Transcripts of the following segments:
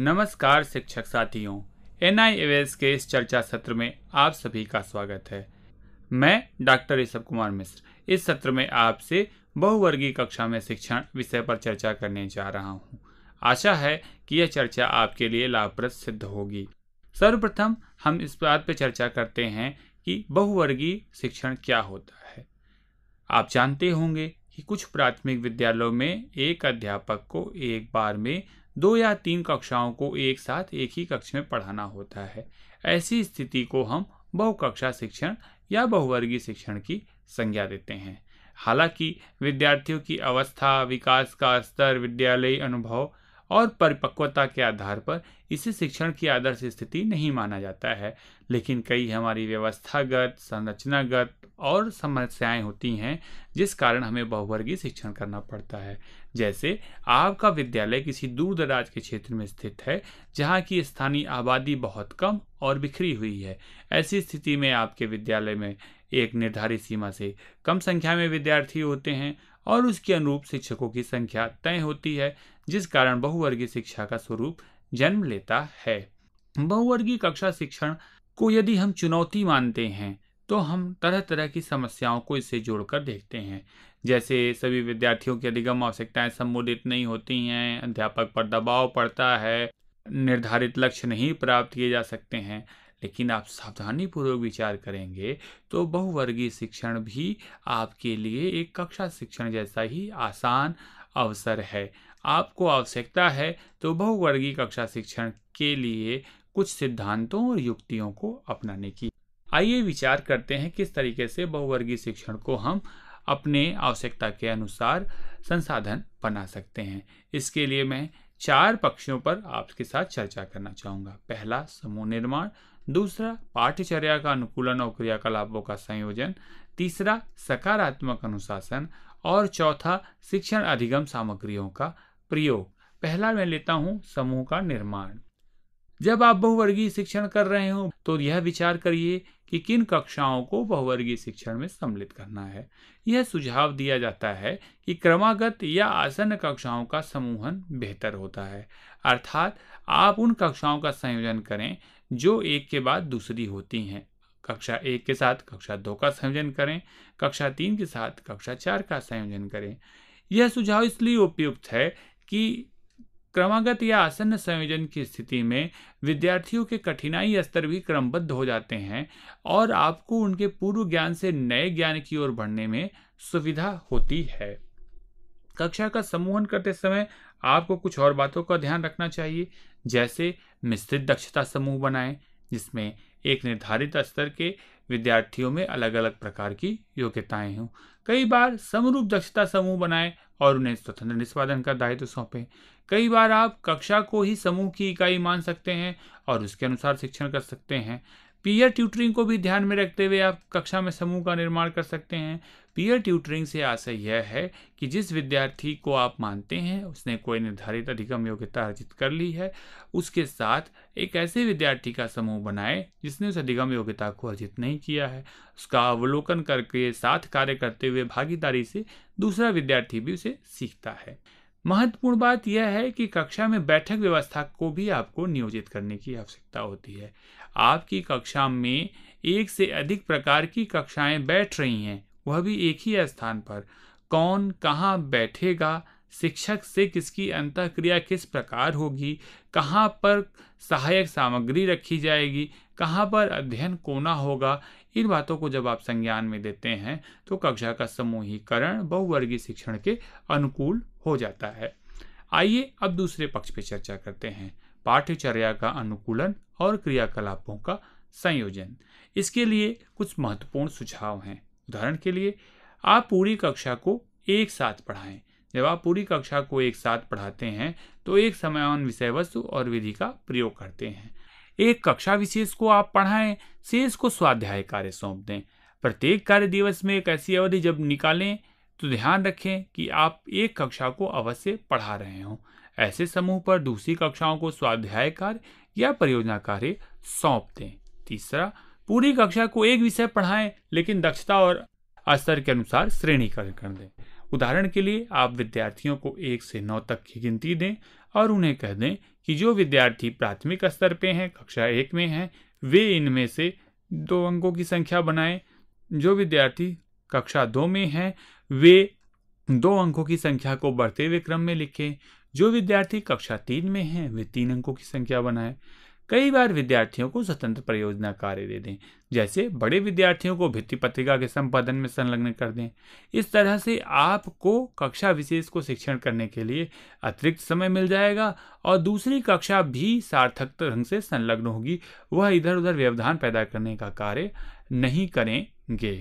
नमस्कार शिक्षक साथियों एन के इस चर्चा सत्र में आप सभी का स्वागत है मैं डॉक्टर ऋषभ कुमार मिश्र इस सत्र में आपसे बहुवर्गीय कक्षा में शिक्षण विषय पर चर्चा करने जा रहा हूँ आशा है कि यह चर्चा आपके लिए लाभप्रद सिद्ध होगी सर्वप्रथम हम इस बात पर चर्चा करते हैं कि बहुवर्गीय शिक्षण क्या होता है आप जानते होंगे कि कुछ प्राथमिक विद्यालयों में एक अध्यापक को एक बार में दो या तीन कक्षाओं को एक साथ एक ही कक्ष में पढ़ाना होता है ऐसी स्थिति को हम बहुकक्षा शिक्षण या बहुवर्गीय शिक्षण की संज्ञा देते हैं हालांकि विद्यार्थियों की अवस्था विकास का स्तर विद्यालयी अनुभव और परिपक्वता के आधार पर इसे शिक्षण की आदर्श स्थिति नहीं माना जाता है लेकिन कई हमारी व्यवस्थागत संरचनागत और समस्याएं होती हैं जिस कारण हमें बहुवर्गीय शिक्षण करना पड़ता है जैसे आपका विद्यालय किसी दूर दराज के क्षेत्र में स्थित है जहाँ की स्थानीय आबादी बहुत कम और बिखरी हुई है ऐसी स्थिति में आपके विद्यालय में एक निर्धारित सीमा से कम संख्या में विद्यार्थी होते हैं और उसके अनुरूप शिक्षकों की संख्या तय होती है जिस कारण बहुवर्गीय शिक्षा का स्वरूप जन्म लेता है बहुवर्गीय कक्षा शिक्षण को यदि हम चुनौती मानते हैं तो हम तरह तरह की समस्याओं को इससे जोड़कर देखते हैं जैसे सभी विद्यार्थियों की अधिगम आवश्यकताएं संबोधित नहीं होती हैं अध्यापक पर दबाव पड़ता है निर्धारित लक्ष्य नहीं प्राप्त किए जा सकते हैं लेकिन आप सावधानी पूर्वक विचार करेंगे तो बहुवर्गीय शिक्षण भी आपके लिए एक कक्षा शिक्षण जैसा ही आसान अवसर है आपको आवश्यकता है तो बहुवर्गीय कक्षा शिक्षण के लिए कुछ सिद्धांतों और युक्तियों को अपनाने की आइए विचार करते हैं किस तरीके से बहुवर्गीय शिक्षण को हम अपने आवश्यकता के अनुसार संसाधन बना सकते हैं इसके लिए मैं चार पक्षों पर आपके साथ चर्चा करना चाहूँगा पहला समूह निर्माण दूसरा पाठ्यचर्या का अनुकूलन और क्रियाकलापों का संयोजन तीसरा सकारात्मक अनुशासन और चौथा शिक्षण अधिगम सामग्रियों का प्रयोग पहला मैं लेता हूँ समूह का निर्माण जब आप बहुवर्गीय शिक्षण कर रहे हो तो यह विचार करिए कि किन कक्षाओं को बहुवर्गीय शिक्षण में सम्मिलित करना है यह सुझाव दिया जाता है कि क्रमागत या आसन्न कक्षाओं का समूहन बेहतर होता है अर्थात आप उन कक्षाओं का संयोजन करें जो एक के बाद दूसरी होती हैं कक्षा एक के साथ कक्षा दो का संयोजन करें कक्षा तीन के साथ कक्षा चार का संयोजन करें यह सुझाव इसलिए उपयुक्त है कि क्रमागत या आसन्न संयोजन की स्थिति में विद्यार्थियों के कठिनाई स्तर भी क्रमबद्ध हो जाते हैं और आपको उनके पूर्व ज्ञान से नए ज्ञान की ओर बढ़ने में सुविधा होती है कक्षा का समूहन करते समय आपको कुछ और बातों का ध्यान रखना चाहिए जैसे मिश्रित दक्षता समूह बनाएं जिसमें एक निर्धारित स्तर के विद्यार्थियों में अलग अलग प्रकार की योग्यताएं हों कई बार समरूप दक्षता समूह बनाएं और उन्हें स्वतंत्र निष्पादन का दायित्व सौंपे सौंपें कई बार आप कक्षा को ही समूह की इकाई मान सकते हैं और उसके अनुसार शिक्षण कर सकते हैं पीयर ट्यूटरिंग को भी ध्यान में रखते हुए आप कक्षा में समूह का निर्माण कर सकते हैं पीयर ट्यूटरिंग से आशय यह है कि जिस विद्यार्थी को आप मानते हैं उसने कोई निर्धारित अधिगम योग्यता अर्जित कर ली है उसके साथ एक ऐसे विद्यार्थी का समूह बनाए जिसने उस अधिगम योग्यता को अर्जित नहीं किया है उसका अवलोकन करके साथ कार्य करते हुए भागीदारी से दूसरा विद्यार्थी भी उसे सीखता है महत्वपूर्ण बात यह है कि कक्षा में बैठक व्यवस्था को भी आपको नियोजित करने की आवश्यकता होती है आपकी कक्षा में एक से अधिक प्रकार की कक्षाएं बैठ रही हैं वह भी एक ही स्थान पर कौन कहाँ बैठेगा शिक्षक से किसकी क्रिया किस प्रकार होगी कहाँ पर सहायक सामग्री रखी जाएगी कहाँ पर अध्ययन कोना होगा इन बातों को जब आप संज्ञान में देते हैं तो कक्षा का समूहीकरण बहुवर्गीय शिक्षण के अनुकूल हो जाता है आइए अब दूसरे पक्ष पर चर्चा करते हैं पाठ्यचर्या का अनुकूलन और क्रियाकलापों का संयोजन इसके लिए कुछ महत्वपूर्ण सुझाव हैं उदाहरण के लिए आप पूरी कक्षा को एक साथ पढ़ाएं जब आप पूरी कक्षा को एक साथ पढ़ाते हैं तो एक समय विषय वस्तु और विधि का प्रयोग करते हैं एक कक्षा विशेष को आप पढ़ाएं शेष को स्वाध्याय कार्य सौंप दें प्रत्येक कार्य दिवस में एक ऐसी अवधि जब निकालें तो ध्यान रखें कि आप एक कक्षा को अवश्य पढ़ा रहे हों ऐसे समूह पर दूसरी कक्षाओं को स्वाध्याय कार्य या परियोजना कार्य सौंप दें तीसरा पूरी कक्षा को एक विषय पढ़ाएं लेकिन दक्षता और स्तर के अनुसार श्रेणीकरण कर दें उदाहरण के लिए आप विद्यार्थियों को एक से नौ तक की गिनती दें और उन्हें कह दें कि जो विद्यार्थी प्राथमिक स्तर पे हैं कक्षा एक में हैं वे इनमें से दो अंकों की संख्या बनाएं जो विद्यार्थी कक्षा दो में हैं वे दो अंकों की संख्या को बढ़ते हुए क्रम में लिखें जो विद्यार्थी कक्षा तीन में हैं वे तीन अंकों की संख्या बनाएं कई बार विद्यार्थियों को स्वतंत्र परियोजना कार्य दे दें जैसे बड़े विद्यार्थियों को भित्ति पत्रिका के संपादन में संलग्न कर दें इस तरह से आपको कक्षा विशेष को शिक्षण करने के लिए अतिरिक्त समय मिल जाएगा और दूसरी कक्षा भी सार्थक ढंग से संलग्न होगी वह इधर उधर व्यवधान पैदा करने का कार्य नहीं करेंगे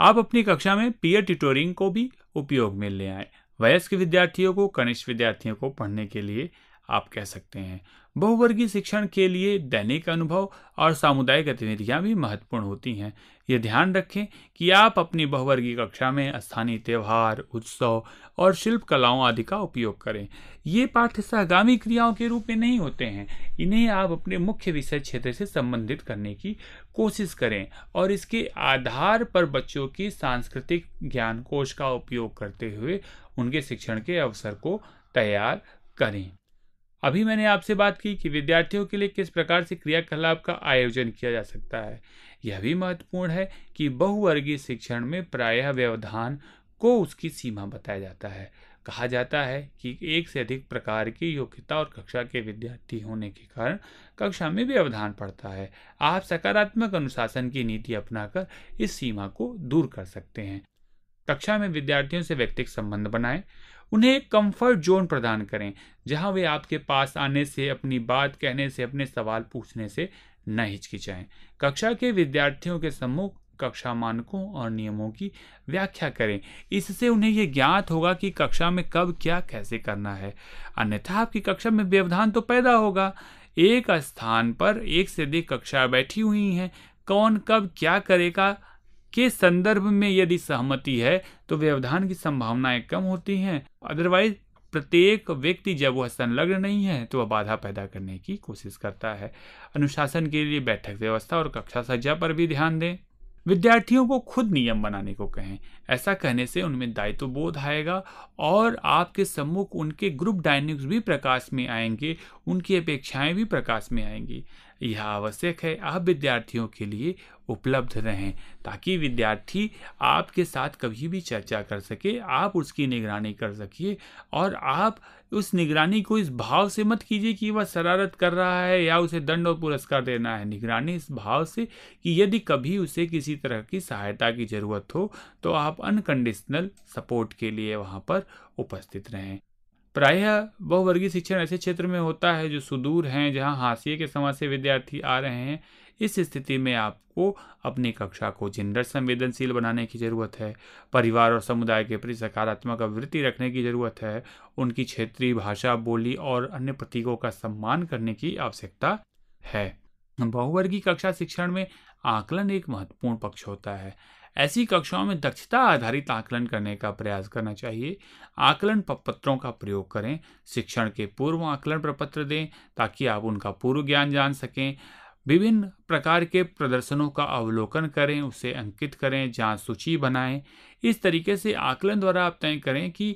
आप अपनी कक्षा में पीयर ट्यूटोरिंग को भी उपयोग में ले आए वयस्क विद्यार्थियों को कनिष्ठ विद्यार्थियों को पढ़ने के लिए आप कह सकते हैं बहुवर्गीय शिक्षण के लिए दैनिक अनुभव और सामुदायिक गतिविधियाँ भी महत्वपूर्ण होती हैं ये ध्यान रखें कि आप अपनी बहुवर्गीय कक्षा में स्थानीय त्यौहार उत्सव और शिल्प कलाओं आदि का उपयोग करें ये पाठ्य सहगामी क्रियाओं के रूप में नहीं होते हैं इन्हें आप अपने मुख्य विषय क्षेत्र से संबंधित करने की कोशिश करें और इसके आधार पर बच्चों की सांस्कृतिक ज्ञान कोश का उपयोग करते हुए उनके शिक्षण के अवसर को तैयार करें अभी मैंने आपसे बात की कि विद्यार्थियों के लिए किस प्रकार से क्रियाकलाप का आयोजन किया जा सकता है यह भी महत्वपूर्ण है कि बहुवर्गीय शिक्षण में प्रायः व्यवधान को उसकी सीमा बताया जाता है कहा जाता है कि एक से अधिक प्रकार की योग्यता और कक्षा के विद्यार्थी होने के कारण कक्षा में व्यवधान पड़ता है आप सकारात्मक अनुशासन की नीति अपनाकर इस सीमा को दूर कर सकते हैं कक्षा में विद्यार्थियों से व्यक्तिगत संबंध बनाएं उन्हें एक कंफर्ट जोन प्रदान करें जहां वे आपके पास आने से अपनी बात कहने से अपने सवाल पूछने से न हिचकिचाएं कक्षा के विद्यार्थियों के सम्मुख कक्षा मानकों और नियमों की व्याख्या करें इससे उन्हें ये ज्ञात होगा कि कक्षा में कब क्या कैसे करना है अन्यथा आपकी कक्षा में व्यवधान तो पैदा होगा एक स्थान पर एक से अधिक कक्षा बैठी हुई हैं कौन कब क्या करेगा के संदर्भ में यदि सहमति है तो व्यवधान की संभावनाएं कम होती हैं अदरवाइज प्रत्येक व्यक्ति जब वह संलग्न नहीं है तो वह बाधा पैदा करने की कोशिश करता है अनुशासन के लिए बैठक व्यवस्था और कक्षा सज्जा पर भी ध्यान दें विद्यार्थियों को खुद नियम बनाने को कहें ऐसा कहने से उनमें दायित्व बोध आएगा और आपके सम्मुख उनके ग्रुप डायनिक्स भी प्रकाश में आएंगे उनकी अपेक्षाएं भी प्रकाश में आएंगी यह आवश्यक है आप विद्यार्थियों के लिए उपलब्ध रहें ताकि विद्यार्थी आपके साथ कभी भी चर्चा कर सके आप उसकी निगरानी कर सकिए और आप उस निगरानी को इस भाव से मत कीजिए कि वह शरारत कर रहा है या उसे दंड और पुरस्कार देना है निगरानी इस भाव से कि यदि कभी उसे किसी तरह की सहायता की ज़रूरत हो तो आप अनकंडीशनल सपोर्ट के लिए वहाँ पर उपस्थित रहें प्रायः बहुवर्गीय शिक्षण ऐसे क्षेत्र में होता है जो सुदूर हैं जहां हाशिए के समाज से विद्यार्थी आ रहे हैं इस स्थिति में आपको अपनी कक्षा को जेंडर संवेदनशील बनाने की ज़रूरत है परिवार और समुदाय के प्रति सकारात्मक आवृत्ति रखने की ज़रूरत है उनकी क्षेत्रीय भाषा बोली और अन्य प्रतीकों का सम्मान करने की आवश्यकता है बहुवर्गीय कक्षा शिक्षण में आकलन एक महत्वपूर्ण पक्ष होता है ऐसी कक्षाओं में दक्षता आधारित आकलन करने का प्रयास करना चाहिए आकलन प्रपत्रों का प्रयोग करें शिक्षण के पूर्व आकलन प्रपत्र दें ताकि आप उनका पूर्व ज्ञान जान सकें विभिन्न प्रकार के प्रदर्शनों का अवलोकन करें उसे अंकित करें जांच सूची बनाएं इस तरीके से आकलन द्वारा आप तय करें कि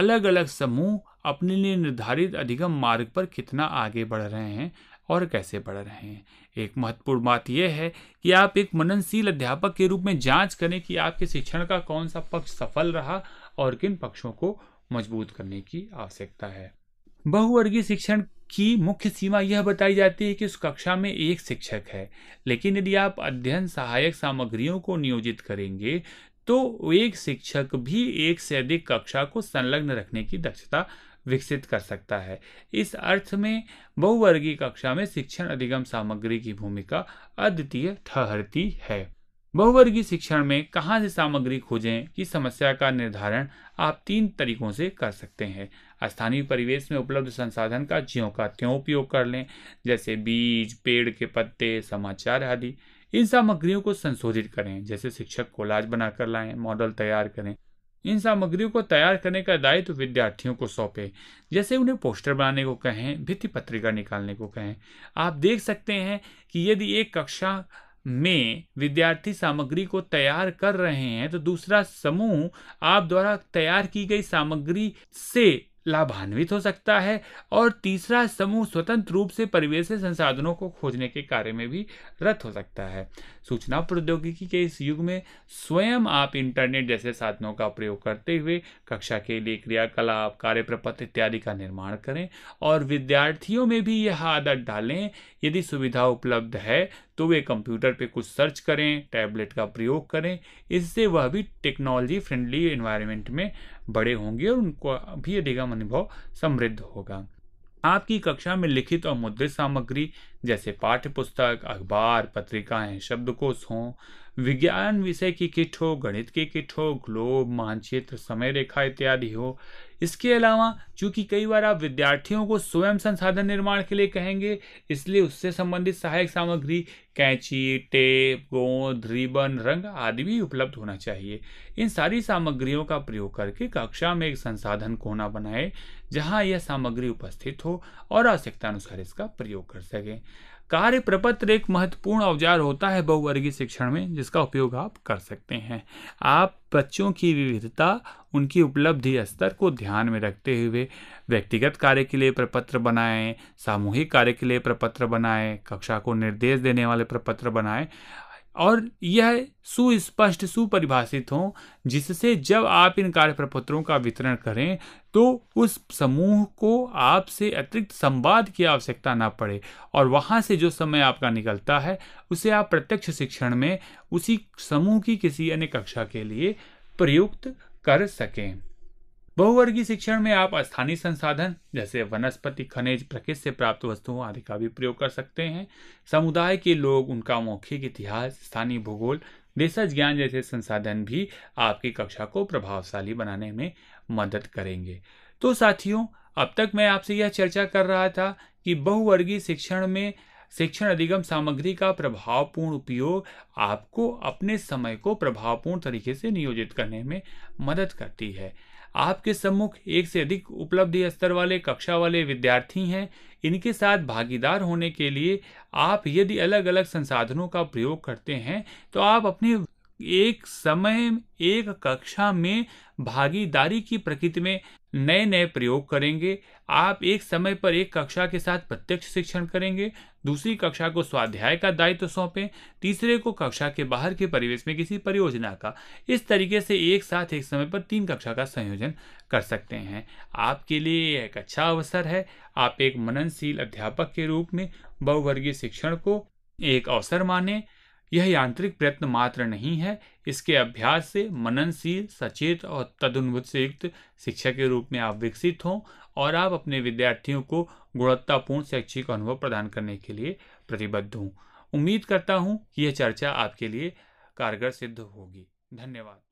अलग अलग समूह अपने लिए निर्धारित अधिगम मार्ग पर कितना आगे बढ़ रहे हैं और कैसे बढ़ रहे हैं एक महत्वपूर्ण बात यह है कि आप एक मननशील अध्यापक के रूप में जांच करें कि आपके शिक्षण का कौन सा पक्ष सफल रहा और किन पक्षों को मजबूत करने की आवश्यकता है बहुवर्गीय शिक्षण की मुख्य सीमा यह बताई जाती है कि उस कक्षा में एक शिक्षक है लेकिन यदि आप अध्ययन सहायक सामग्रियों को नियोजित करेंगे तो एक शिक्षक भी एक से अधिक कक्षा को संलग्न रखने की दक्षता विकसित कर सकता है इस अर्थ में बहुवर्गीय कक्षा में शिक्षण अधिगम सामग्री की भूमिका अद्वितीय ठहरती है बहुवर्गीय शिक्षण में कहाँ से सामग्री खोजें की समस्या का निर्धारण आप तीन तरीकों से कर सकते हैं स्थानीय परिवेश में उपलब्ध संसाधन का ज्यों का त्यों उपयोग कर लें जैसे बीज पेड़ के पत्ते समाचार आदि इन सामग्रियों को संशोधित करें जैसे शिक्षक कोलाज बनाकर लाएं मॉडल तैयार करें इन सामग्रियों को तैयार करने का दायित्व तो विद्यार्थियों को सौंपे जैसे उन्हें पोस्टर बनाने को कहें भित्ति पत्रिका निकालने को कहें आप देख सकते हैं कि यदि एक कक्षा में विद्यार्थी सामग्री को तैयार कर रहे हैं तो दूसरा समूह आप द्वारा तैयार की गई सामग्री से लाभान्वित हो सकता है और तीसरा समूह स्वतंत्र रूप से परिवेश संसाधनों को खोजने के कार्य में भी रत हो सकता है सूचना प्रौद्योगिकी के इस युग में स्वयं आप इंटरनेट जैसे साधनों का प्रयोग करते हुए कक्षा के लिए क्रियाकलाप कार्य प्रपत्र इत्यादि का निर्माण करें और विद्यार्थियों में भी यह आदत डालें यदि सुविधा उपलब्ध है तो वे कंप्यूटर पे कुछ सर्च करें टैबलेट का प्रयोग करें इससे वह भी टेक्नोलॉजी फ्रेंडली एनवायरनमेंट में बड़े होंगे और उनको भी अधिगम अनुभव समृद्ध होगा आपकी कक्षा में लिखित और मुद्रित सामग्री जैसे पाठ्य पुस्तक अखबार पत्रिकाएं शब्दकोश हो विज्ञान विषय की किट हो गणित की किट हो ग्लोब मानचित्र समय रेखा इत्यादि हो इसके अलावा चूंकि कई बार आप विद्यार्थियों को स्वयं संसाधन निर्माण के लिए कहेंगे इसलिए उससे संबंधित सहायक सामग्री कैंची टेप गोंद रिबन रंग आदि भी उपलब्ध होना चाहिए इन सारी सामग्रियों का प्रयोग करके कक्षा में एक संसाधन कोना बनाए जहां यह सामग्री उपस्थित हो और आवश्यकता अनुसार इसका प्रयोग कर सकें कार्य प्रपत्र एक महत्वपूर्ण औजार होता है बहुवर्गीय शिक्षण में जिसका उपयोग आप कर सकते हैं आप बच्चों की विविधता उनकी उपलब्धि स्तर को ध्यान में रखते हुए व्यक्तिगत कार्य के लिए प्रपत्र बनाएं सामूहिक कार्य के लिए प्रपत्र बनाएं कक्षा को निर्देश देने वाले प्रपत्र बनाएं और यह सुस्पष्ट सुपरिभाषित हों जिससे जब आप इन कार्य प्रपत्रों का वितरण करें तो उस समूह को आपसे अतिरिक्त संवाद की आवश्यकता ना पड़े और वहाँ से जो समय आपका निकलता है उसे आप प्रत्यक्ष शिक्षण में उसी समूह की किसी अन्य कक्षा के लिए प्रयुक्त कर सकें बहुवर्गीय शिक्षण में आप स्थानीय संसाधन जैसे वनस्पति खनिज प्रकृति से प्राप्त वस्तुओं आदि का भी प्रयोग कर सकते हैं समुदाय के लोग उनका मौखिक इतिहास स्थानीय भूगोल देशज ज्ञान जैसे संसाधन भी आपकी कक्षा को प्रभावशाली बनाने में मदद करेंगे तो साथियों अब तक मैं आपसे यह चर्चा कर रहा था कि बहुवर्गीय शिक्षण में शिक्षण अधिगम सामग्री का प्रभावपूर्ण उपयोग आपको अपने समय को प्रभावपूर्ण तरीके से नियोजित करने में मदद करती है आपके सम्मुख एक से अधिक उपलब्धि स्तर वाले कक्षा वाले विद्यार्थी हैं इनके साथ भागीदार होने के लिए आप यदि अलग अलग संसाधनों का प्रयोग करते हैं तो आप अपनी एक समय एक कक्षा में भागीदारी की प्रकृति में नए नए प्रयोग करेंगे आप एक समय पर एक कक्षा के साथ प्रत्यक्ष शिक्षण करेंगे दूसरी कक्षा को स्वाध्याय का दायित्व तो सौंपें तीसरे को कक्षा के बाहर के परिवेश में किसी परियोजना का इस तरीके से एक साथ एक समय पर तीन कक्षा का संयोजन कर सकते हैं आपके लिए एक अच्छा अवसर है आप एक मननशील अध्यापक के रूप में बहुवर्गीय शिक्षण को एक अवसर माने यह यांत्रिक प्रयत्न मात्र नहीं है इसके अभ्यास से मननशील सचेत और तदनुभूत से युक्त शिक्षा के रूप में आप विकसित हों और आप अपने विद्यार्थियों को गुणवत्तापूर्ण शैक्षिक अनुभव प्रदान करने के लिए प्रतिबद्ध हूँ उम्मीद करता हूँ कि यह चर्चा आपके लिए कारगर सिद्ध होगी धन्यवाद